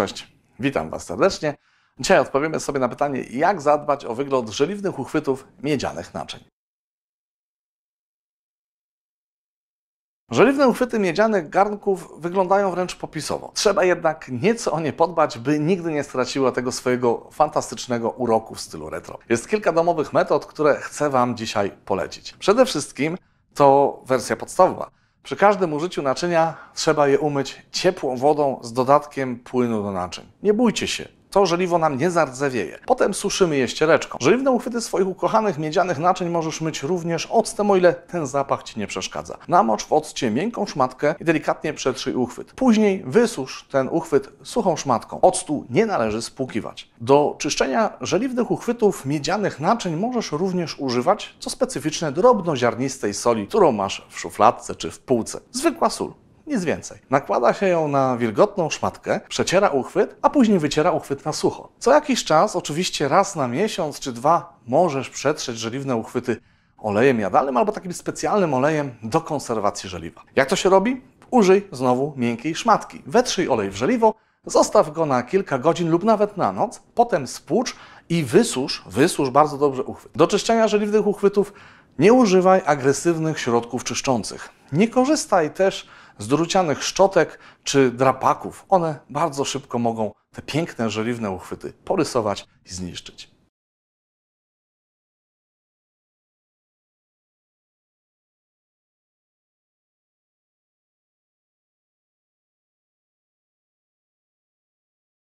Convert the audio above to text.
Cześć, witam Was serdecznie. Dzisiaj odpowiemy sobie na pytanie, jak zadbać o wygląd żeliwnych uchwytów miedzianych naczyń. Żeliwne uchwyty miedzianych garnków wyglądają wręcz popisowo. Trzeba jednak nieco o nie podbać, by nigdy nie straciła tego swojego fantastycznego uroku w stylu retro. Jest kilka domowych metod, które chcę Wam dzisiaj polecić. Przede wszystkim to wersja podstawowa. Przy każdym użyciu naczynia trzeba je umyć ciepłą wodą z dodatkiem płynu do naczyń. Nie bójcie się, to żeliwo nam nie zardzewieje. Potem suszymy je ściereczką. Żeliwne uchwyty swoich ukochanych miedzianych naczyń możesz myć również octem, o ile ten zapach Ci nie przeszkadza. Namocz w occie miękką szmatkę i delikatnie przetrzyj uchwyt. Później wysusz ten uchwyt suchą szmatką. Octu nie należy spłukiwać. Do czyszczenia żeliwnych uchwytów miedzianych naczyń możesz również używać co specyficzne drobnoziarnistej soli, którą masz w szufladce czy w półce. Zwykła sól nic więcej. Nakłada się ją na wilgotną szmatkę, przeciera uchwyt, a później wyciera uchwyt na sucho. Co jakiś czas, oczywiście raz na miesiąc czy dwa, możesz przetrzeć żeliwne uchwyty olejem jadalnym albo takim specjalnym olejem do konserwacji żeliwa. Jak to się robi? Użyj znowu miękkiej szmatki. Wetrzyj olej w żeliwo, zostaw go na kilka godzin lub nawet na noc, potem spłucz i wysusz, wysusz bardzo dobrze uchwyt. Do czyszczenia żeliwnych uchwytów nie używaj agresywnych środków czyszczących. Nie korzystaj też z drucianych szczotek czy drapaków. One bardzo szybko mogą te piękne, żeliwne uchwyty porysować i zniszczyć.